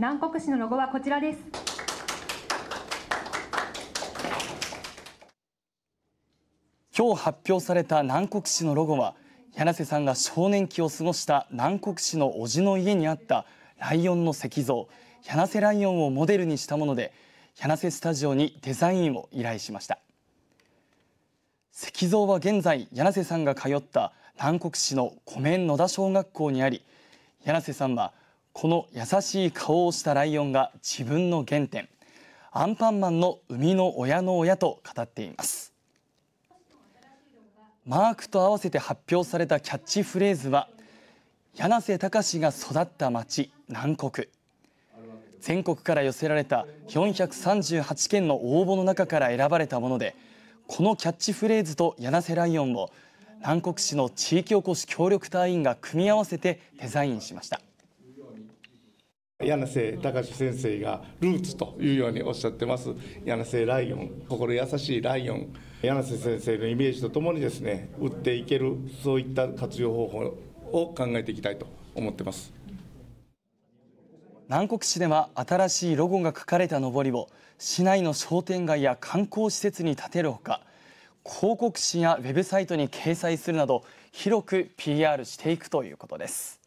南国市のロゴはこちらです今日発表された南国市のロゴは柳瀬さんが少年期を過ごした南国市の叔父の家にあったライオンの石像柳瀬ライオンをモデルにしたもので柳瀬スタジオにデザインを依頼しました石像は現在柳瀬さんが通った南国市の湖面野田小学校にあり柳瀬さんはこの優しい顔をしたライオンが自分の原点アンパンマンの生みの親の親と語っていますマークと合わせて発表されたキャッチフレーズは柳瀬隆が育った町南国全国から寄せられた438件の応募の中から選ばれたものでこのキャッチフレーズと柳瀬ライオンを南国市の地域おこし協力隊員が組み合わせてデザインしました。柳瀬隆先生がルーツというようにおっしゃってます柳瀬ライオン心優しいライオン柳瀬先生のイメージとともにですね打っていけるそういった活用方法を考えていきたいと思ってます南国市では新しいロゴが書かれたのぼりを市内の商店街や観光施設に建てるほか広告誌やウェブサイトに掲載するなど広く PR していくということです。